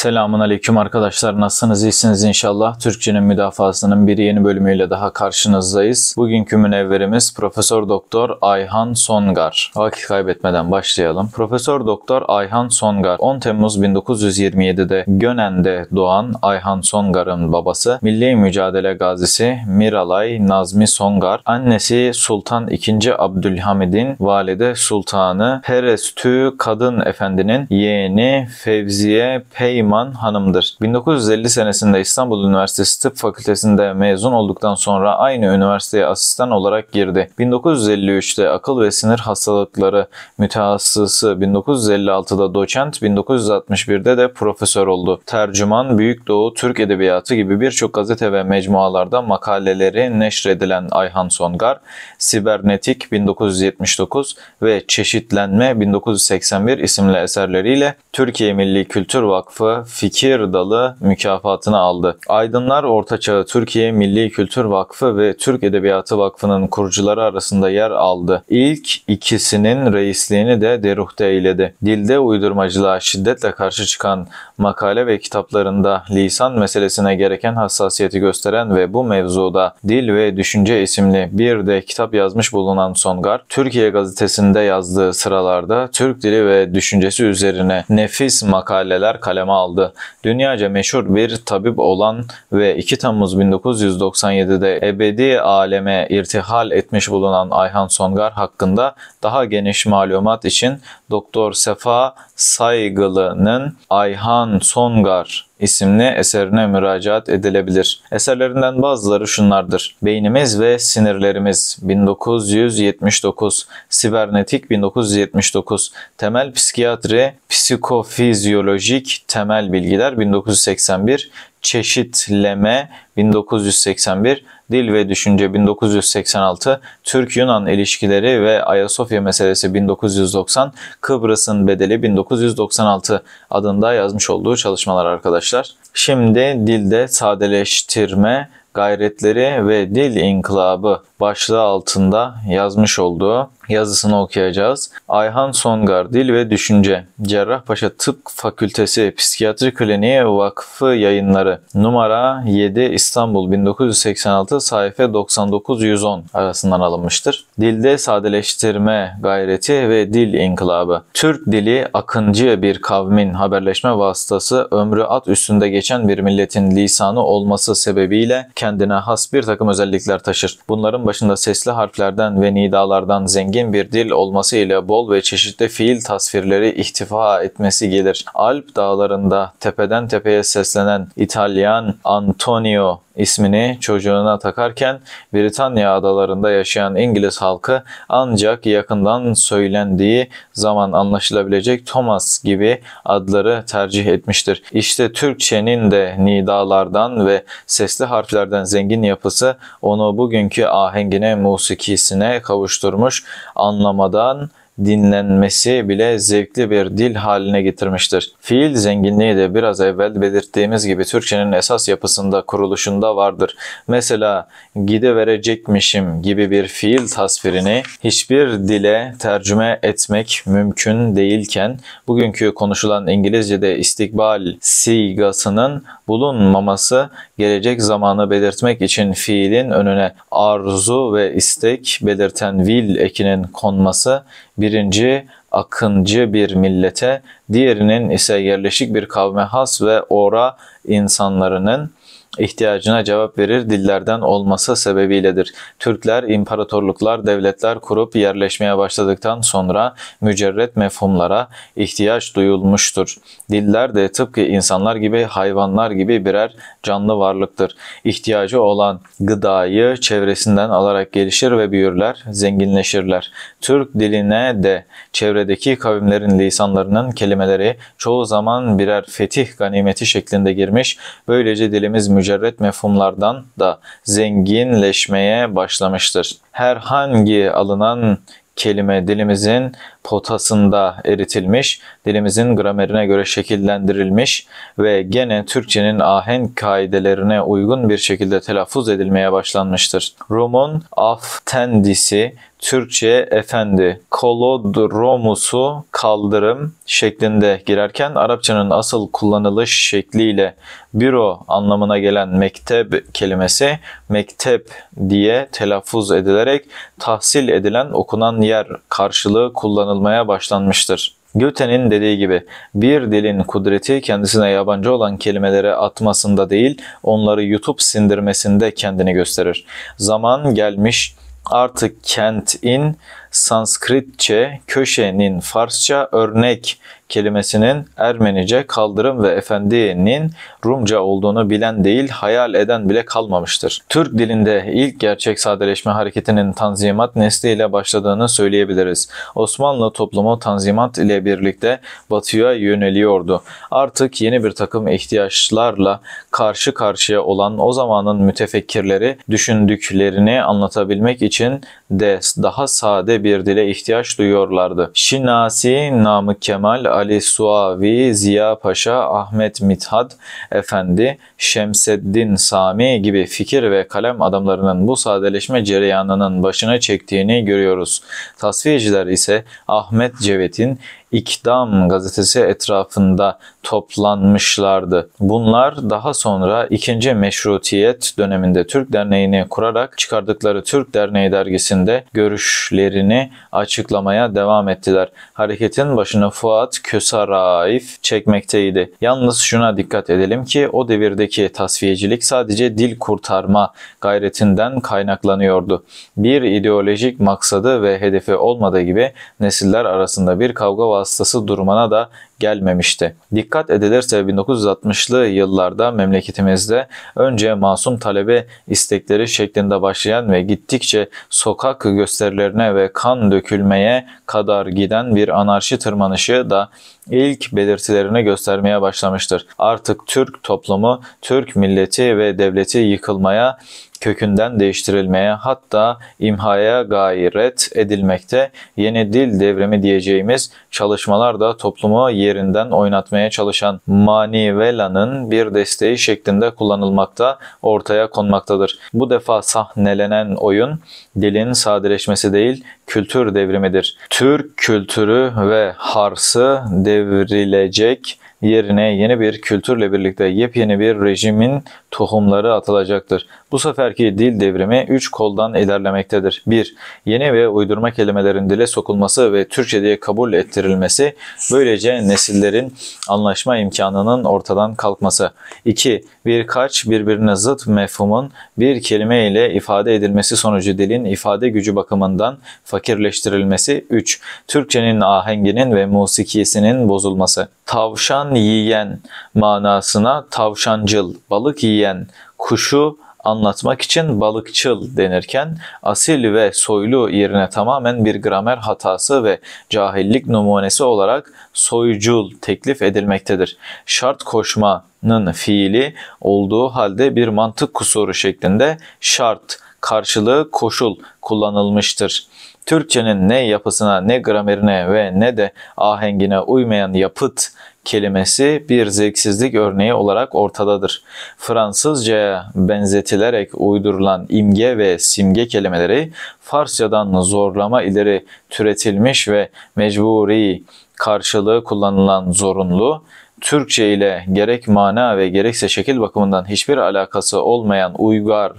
Selamun Aleyküm arkadaşlar. Nasılsınız? İyisiniz inşallah. Türkçenin müdafasının bir yeni bölümüyle daha karşınızdayız. Bugünkü münevverimiz Profesör Doktor Ayhan Songar. Vakit kaybetmeden başlayalım. Profesör Doktor Ayhan Songar 10 Temmuz 1927'de Gönen'de doğan Ayhan Songar'ın babası Milli Mücadele Gazisi Miralay Nazmi Songar, annesi Sultan II. Abdülhamid'in valide Sultanı Perestü Kadın Efendi'nin yeğeni Fevziye Peyman Neriman Hanım'dır. 1950 senesinde İstanbul Üniversitesi Tıp Fakültesi'nde mezun olduktan sonra aynı üniversiteye asistan olarak girdi. 1953'te akıl ve sinir hastalıkları mütehassısı 1956'da doçent, 1961'de de profesör oldu. Tercüman, Büyük Doğu, Türk Edebiyatı gibi birçok gazete ve mecmualarda makaleleri neşredilen Ayhan Songar, Sibernetik 1979 ve Çeşitlenme 1981 isimli eserleriyle Türkiye Milli Kültür Vakfı fikir dalı mükafatını aldı. Aydınlar Ortaçağ Türkiye Milli Kültür Vakfı ve Türk Edebiyatı Vakfı'nın kurucuları arasında yer aldı. İlk ikisinin reisliğini de Deruh'ta eyledi. Dilde uydurmacılığa şiddetle karşı çıkan makale ve kitaplarında lisan meselesine gereken hassasiyeti gösteren ve bu mevzuda Dil ve Düşünce isimli bir de kitap yazmış bulunan Songar, Türkiye gazetesinde yazdığı sıralarda Türk dili ve düşüncesi üzerine nefis makaleler kaleme aldı aldı. Dünyaca meşhur bir tabip olan ve 2 Temmuz 1997'de ebedi aleme irtihal etmiş bulunan Ayhan Songar hakkında daha geniş malumat için Doktor Sefa Saygılı'nın Ayhan Songar isimli eserine müracaat edilebilir. Eserlerinden bazıları şunlardır. Beynimiz ve Sinirlerimiz 1979, Sibernetik 1979, Temel Psikiyatri, Psikofizyolojik Temel Bilgiler 1981, Çeşitleme 1981, Dil ve Düşünce 1986, Türk-Yunan ilişkileri ve Ayasofya meselesi 1990, Kıbrıs'ın bedeli 1996 adında yazmış olduğu çalışmalar arkadaşlar. Şimdi dilde sadeleştirme gayretleri ve dil inkılabı başlığı altında yazmış olduğu yazısını okuyacağız. Ayhan Songar Dil ve Düşünce Cerrahpaşa Tıp Fakültesi Psikiyatri Kliniği Vakfı Yayınları numara 7 İstanbul 1986 sayfa 99-110 arasından alınmıştır. Dilde sadeleştirme gayreti ve dil inkılabı. Türk dili akıncı bir kavmin haberleşme vasıtası ömrü at üstünde geçen bir milletin lisanı olması sebebiyle kendine has bir takım özellikler taşır. Bunların başında sesli harflerden ve nidalardan zengin bir dil olması ile bol ve çeşitli fiil tasvirleri ihtifa etmesi gelir. Alp dağlarında tepeden tepeye seslenen İtalyan Antonio ismini çocuğuna takarken Britanya adalarında yaşayan İngiliz halkı ancak yakından söylendiği zaman anlaşılabilecek Thomas gibi adları tercih etmiştir. İşte Türkçenin de nidalardan ve sesli harflerden zengin yapısı onu bugünkü ahengine, musikisine kavuşturmuş anlamadan dinlenmesi bile zevkli bir dil haline getirmiştir. Fiil zenginliği de biraz evvel belirttiğimiz gibi Türkçenin esas yapısında, kuruluşunda vardır. Mesela gide verecekmişim gibi bir fiil tasvirini hiçbir dile tercüme etmek mümkün değilken bugünkü konuşulan İngilizce'de istikbal sigasının bulunmaması gelecek zamanı belirtmek için fiilin önüne arzu ve istek belirten will ekinin konması birinci akıncı bir millete, diğerinin ise yerleşik bir kavme has ve ora insanların ihtiyacına cevap verir dillerden olması sebebiyledir. Türkler imparatorluklar, devletler kurup yerleşmeye başladıktan sonra mücerret mefhumlara ihtiyaç duyulmuştur. Diller de tıpkı insanlar gibi hayvanlar gibi birer canlı varlıktır. İhtiyacı olan gıdayı çevresinden alarak gelişir ve büyürler, zenginleşirler. Türk diline de çevredeki kavimlerin lisanlarının kelimeleri çoğu zaman birer fetih ganimeti şeklinde girmiş. Böylece dilimiz mücerret mücerret mefhumlardan da zenginleşmeye başlamıştır. Herhangi alınan kelime dilimizin potasında eritilmiş, dilimizin gramerine göre şekillendirilmiş ve gene Türkçenin ahenk kaidelerine uygun bir şekilde telaffuz edilmeye başlanmıştır. Rum'un aftendisi Türkçe efendi, kolodromusu kaldırım şeklinde girerken Arapçanın asıl kullanılış şekliyle büro anlamına gelen Mekteb kelimesi mektep diye telaffuz edilerek tahsil edilen okunan yer karşılığı kullanılmıştır kullanılmaya başlanmıştır. Göte'nin dediği gibi bir dilin kudreti kendisine yabancı olan kelimelere atmasında değil, onları yutup sindirmesinde kendini gösterir. Zaman gelmiş, artık kentin Sanskritçe, köşenin Farsça örnek kelimesinin Ermenice kaldırım ve efendinin Rumca olduğunu bilen değil hayal eden bile kalmamıştır. Türk dilinde ilk gerçek sadeleşme hareketinin tanzimat nesliyle başladığını söyleyebiliriz. Osmanlı toplumu tanzimat ile birlikte batıya yöneliyordu. Artık yeni bir takım ihtiyaçlarla karşı karşıya olan o zamanın mütefekkirleri düşündüklerini anlatabilmek için de daha sade bir dile ihtiyaç duyuyorlardı. Şinasi namı Kemal Ali Suavi, Ziya Paşa, Ahmet Mithat Efendi, Şemseddin Sami gibi fikir ve kalem adamlarının bu sadeleşme cereyanının başına çektiğini görüyoruz. Tasvirciler ise Ahmet Cevet'in İkdam gazetesi etrafında toplanmışlardı. Bunlar daha sonra 2. Meşrutiyet döneminde Türk Derneği'ni kurarak çıkardıkları Türk Derneği dergisinde görüşlerini açıklamaya devam ettiler. Hareketin başına Fuat Kösaraif çekmekteydi. Yalnız şuna dikkat edelim ki o devirdeki tasfiyecilik sadece dil kurtarma gayretinden kaynaklanıyordu. Bir ideolojik maksadı ve hedefi olmadığı gibi nesiller arasında bir kavga var hastası durumuna da gelmemişti. Dikkat edilirse 1960'lı yıllarda memleketimizde önce masum talebe istekleri şeklinde başlayan ve gittikçe sokak gösterilerine ve kan dökülmeye kadar giden bir anarşi tırmanışı da ilk belirtilerini göstermeye başlamıştır. Artık Türk toplumu, Türk milleti ve devleti yıkılmaya kökünden değiştirilmeye hatta imhaya gayret edilmekte yeni dil devrimi diyeceğimiz çalışmalar da toplumu yerinden oynatmaya çalışan Manivela'nın bir desteği şeklinde kullanılmakta, ortaya konmaktadır. Bu defa sahnelenen oyun dilin sadeleşmesi değil, kültür devrimidir. Türk kültürü ve harsı devrilecek yerine yeni bir kültürle birlikte yepyeni bir rejimin tohumları atılacaktır. Bu seferki dil devrimi 3 koldan ilerlemektedir. 1. Yeni ve uydurma kelimelerin dile sokulması ve Türkçe diye kabul ettirilmesi, böylece nesillerin anlaşma imkanının ortadan kalkması. 2. Birkaç birbirine zıt mefhumun bir kelime ile ifade edilmesi sonucu dilin ifade gücü bakımından fakirleştirilmesi. 3. Türkçenin ahenginin ve musikisinin bozulması. Tavşan insan yiyen manasına tavşancıl, balık yiyen kuşu anlatmak için balıkçıl denirken asil ve soylu yerine tamamen bir gramer hatası ve cahillik numunesi olarak soycul teklif edilmektedir. Şart koşmanın fiili olduğu halde bir mantık kusuru şeklinde şart karşılığı koşul kullanılmıştır. Türkçenin ne yapısına, ne gramerine ve ne de ahengine uymayan yapıt kelimesi bir zevksizlik örneği olarak ortadadır. Fransızcaya benzetilerek uydurulan imge ve simge kelimeleri Farsçadan zorlama ileri türetilmiş ve mecburi karşılığı kullanılan zorunlu, Türkçe ile gerek mana ve gerekse şekil bakımından hiçbir alakası olmayan uygar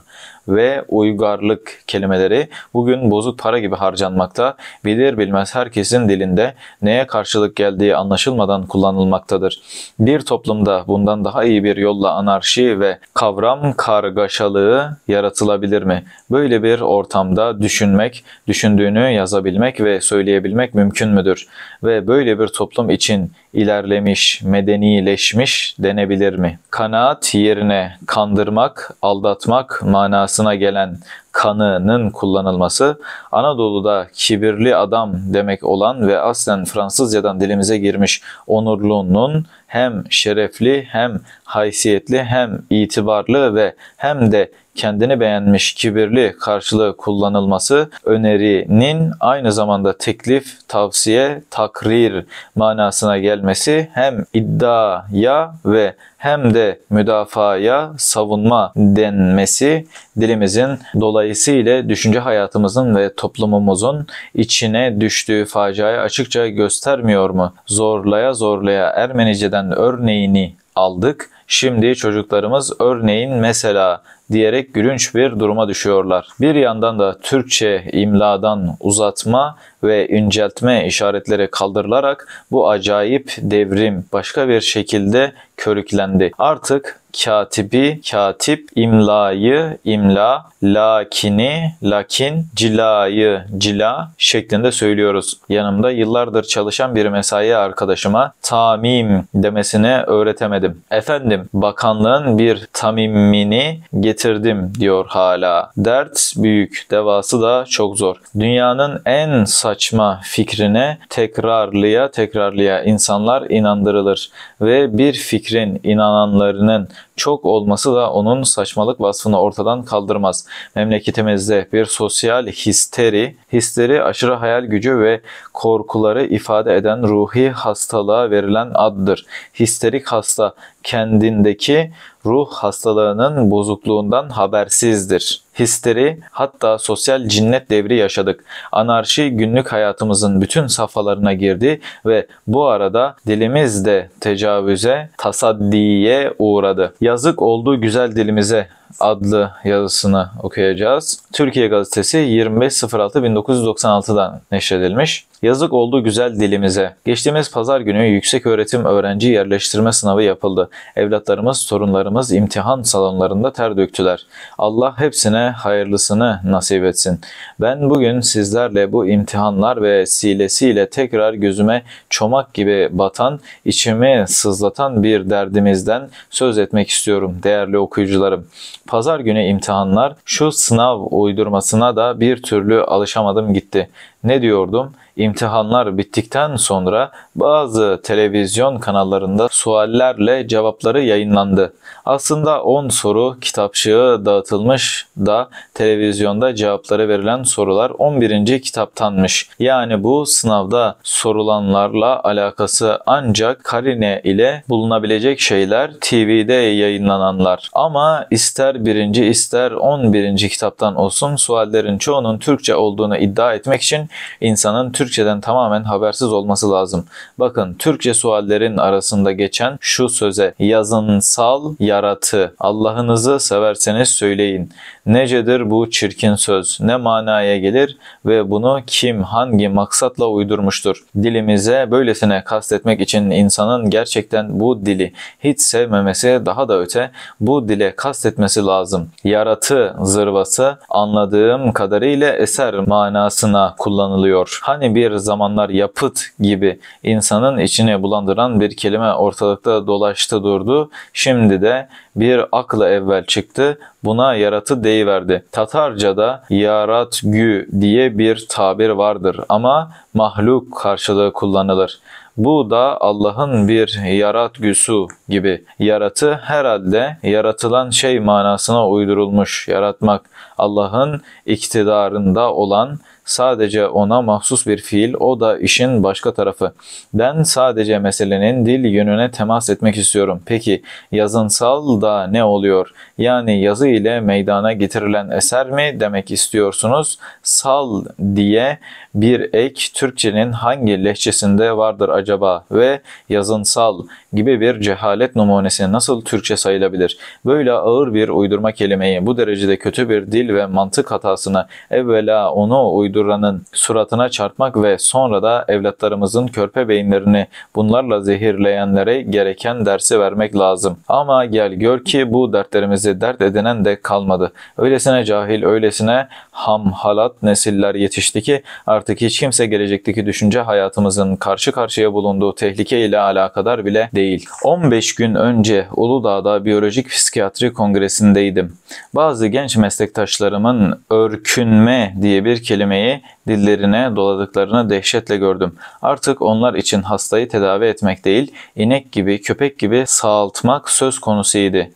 ve uygarlık kelimeleri bugün bozuk para gibi harcanmakta, bilir bilmez herkesin dilinde neye karşılık geldiği anlaşılmadan kullanılmaktadır. Bir toplumda bundan daha iyi bir yolla anarşi ve kavram kargaşalığı yaratılabilir mi? Böyle bir ortamda düşünmek, düşündüğünü yazabilmek ve söyleyebilmek mümkün müdür? Ve böyle bir toplum için ilerlemiş, medenileşmiş denebilir mi? Kanaat yerine kandırmak, aldatmak manasında kapısına gelen kanının kullanılması Anadolu'da kibirli adam demek olan ve aslen Fransızcadan dilimize girmiş onurlunun hem şerefli hem haysiyetli hem itibarlı ve hem de kendini beğenmiş kibirli karşılığı kullanılması önerinin aynı zamanda teklif, tavsiye, takrir manasına gelmesi hem iddiaya ve hem de müdafaya savunma denmesi dilimizin dolayı Dolayısıyla düşünce hayatımızın ve toplumumuzun içine düştüğü faciayı açıkça göstermiyor mu? Zorlaya zorlaya Ermenice'den örneğini aldık. Şimdi çocuklarımız örneğin mesela diyerek gülünç bir duruma düşüyorlar. Bir yandan da Türkçe imladan uzatma ve inceltme işaretleri kaldırılarak bu acayip devrim başka bir şekilde körüklendi. Artık katibi, katip, imlayı, imla, lakini, lakin, cilayı, cila şeklinde söylüyoruz. Yanımda yıllardır çalışan bir mesai arkadaşıma tamim demesini öğretemedim. Efendim, bakanlığın bir tamimini getirdim diyor hala. Dert büyük, devası da çok zor. Dünyanın en say saçma fikrine tekrarlıya tekrarlıya insanlar inandırılır ve bir fikrin inananlarının çok olması da onun saçmalık vasfını ortadan kaldırmaz. Memleketimizde bir sosyal histeri, histeri aşırı hayal gücü ve korkuları ifade eden ruhi hastalığa verilen addır. Histerik hasta kendindeki ruh hastalığının bozukluğundan habersizdir histeri hatta sosyal cinnet devri yaşadık. Anarşi günlük hayatımızın bütün safhalarına girdi ve bu arada dilimiz de tecavüze, tasaddiye uğradı. Yazık oldu güzel dilimize adlı yazısını okuyacağız. Türkiye Gazetesi 25.06.1996'dan neşredilmiş. Yazık oldu güzel dilimize. Geçtiğimiz pazar günü yüksek öğretim öğrenci yerleştirme sınavı yapıldı. Evlatlarımız, sorunlarımız imtihan salonlarında ter döktüler. Allah hepsine hayırlısını nasip etsin. Ben bugün sizlerle bu imtihanlar ve silesiyle tekrar gözüme çomak gibi batan, içimi sızlatan bir derdimizden söz etmek istiyorum değerli okuyucularım. Pazar günü imtihanlar şu sınav uydurmasına da bir türlü alışamadım gitti. Ne diyordum? imtihanlar bittikten sonra bazı televizyon kanallarında suallerle cevapları yayınlandı. Aslında 10 soru kitapçığı dağıtılmış da televizyonda cevapları verilen sorular 11. kitaptanmış. Yani bu sınavda sorulanlarla alakası ancak karine ile bulunabilecek şeyler TV'de yayınlananlar. Ama ister 1. ister 11. kitaptan olsun suallerin çoğunun Türkçe olduğunu iddia etmek için insanın Türk Türkçeden tamamen habersiz olması lazım. Bakın Türkçe suallerin arasında geçen şu söze yazınsal yaratı Allah'ınızı severseniz söyleyin. Necedir bu çirkin söz? Ne manaya gelir ve bunu kim hangi maksatla uydurmuştur? Dilimize böylesine kastetmek için insanın gerçekten bu dili hiç sevmemesi daha da öte bu dile kastetmesi lazım. Yaratı zırvası anladığım kadarıyla eser manasına kullanılıyor. Hani bir zamanlar yapıt gibi insanın içine bulandıran bir kelime ortalıkta dolaştı durdu. Şimdi de bir akla evvel çıktı. Buna yaratı deyiverdi. Tatarca'da yarat gü diye bir tabir vardır ama mahluk karşılığı kullanılır. Bu da Allah'ın bir yaratgüsü gibi. Yaratı herhalde yaratılan şey manasına uydurulmuş. Yaratmak Allah'ın iktidarında olan sadece ona mahsus bir fiil, o da işin başka tarafı. Ben sadece meselenin dil yönüne temas etmek istiyorum. Peki yazınsal da ne oluyor? Yani yazı ile meydana getirilen eser mi demek istiyorsunuz? Sal diye bir ek Türkçenin hangi lehçesinde vardır acaba ve yazınsal gibi bir cehalet numunesi nasıl Türkçe sayılabilir? Böyle ağır bir uydurma kelimeyi bu derecede kötü bir dil ve mantık hatasını evvela onu uyduranın suratına çarpmak ve sonra da evlatlarımızın körpe beyinlerini bunlarla zehirleyenlere gereken dersi vermek lazım. Ama gel gör ki bu dertlerimizi dert edinen de kalmadı. Öylesine cahil, öylesine ham halat nesiller yetişti ki Artık hiç kimse gelecekteki düşünce hayatımızın karşı karşıya bulunduğu tehlike ile alakadar bile değil. 15 gün önce Uludağ'da biyolojik psikiyatri kongresindeydim. Bazı genç meslektaşlarımın örkünme diye bir kelimeyi dillerine doladıklarını dehşetle gördüm. Artık onlar için hastayı tedavi etmek değil, inek gibi, köpek gibi sağaltmak söz konusuydu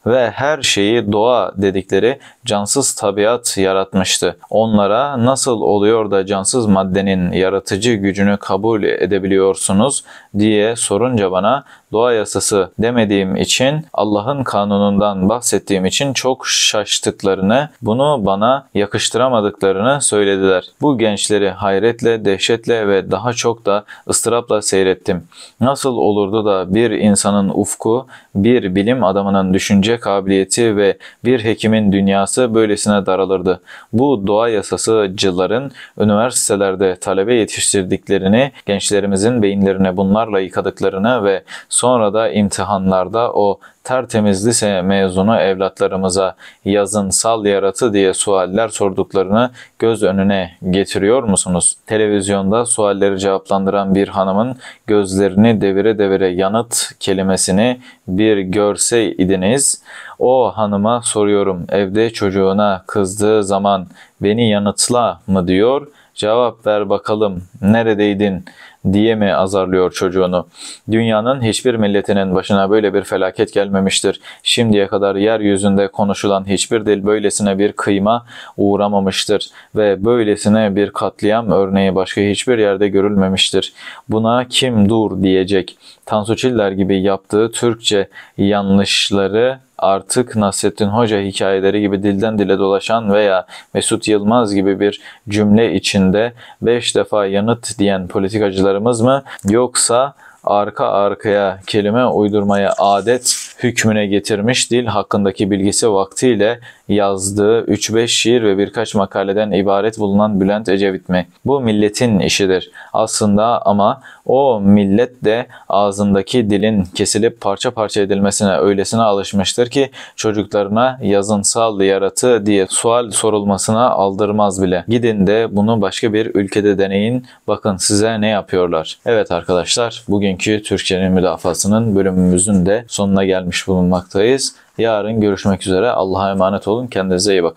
ve her şeyi doğa dedikleri cansız tabiat yaratmıştı. Onlara nasıl oluyor da cansız maddenin yaratıcı gücünü kabul edebiliyorsunuz diye sorunca bana doğa yasası demediğim için, Allah'ın kanunundan bahsettiğim için çok şaştıklarını, bunu bana yakıştıramadıklarını söylediler. Bu gençleri hayretle, dehşetle ve daha çok da ıstırapla seyrettim. Nasıl olurdu da bir insanın ufku, bir bilim adamının düşünce kabiliyeti ve bir hekimin dünyası böylesine daralırdı. Bu doğa yasasıcıların üniversitelerde talebe yetiştirdiklerini, gençlerimizin beyinlerine bunlarla yıkadıklarını ve son Sonra da imtihanlarda o tertemiz lise mezunu evlatlarımıza yazın sal yaratı diye sualler sorduklarını göz önüne getiriyor musunuz? Televizyonda sualleri cevaplandıran bir hanımın gözlerini devire devire yanıt kelimesini bir görseydiniz o hanıma soruyorum evde çocuğuna kızdığı zaman beni yanıtla mı diyor? Cevap ver bakalım neredeydin diye mi azarlıyor çocuğunu? Dünyanın hiçbir milletinin başına böyle bir felaket gelmemiştir. Şimdiye kadar yeryüzünde konuşulan hiçbir dil böylesine bir kıyma uğramamıştır ve böylesine bir katliam örneği başka hiçbir yerde görülmemiştir. Buna kim dur diyecek? Tansu Çiller gibi yaptığı Türkçe yanlışları artık Nasrettin Hoca hikayeleri gibi dilden dile dolaşan veya Mesut Yılmaz gibi bir cümle içinde beş defa yanıt diyen politikacılarımız mı yoksa arka arkaya kelime uydurmaya adet hükmüne getirmiş dil hakkındaki bilgisi vaktiyle yazdığı 3-5 şiir ve birkaç makaleden ibaret bulunan Bülent Ecevit mi? Bu milletin işidir. Aslında ama o millet de ağzındaki dilin kesilip parça parça edilmesine öylesine alışmıştır ki çocuklarına yazınsal yaratı diye sual sorulmasına aldırmaz bile. Gidin de bunu başka bir ülkede deneyin. Bakın size ne yapıyorlar. Evet arkadaşlar bugün bugünkü Türkçenin müdafasının bölümümüzün de sonuna gelmiş bulunmaktayız. Yarın görüşmek üzere. Allah'a emanet olun. Kendinize iyi bakın.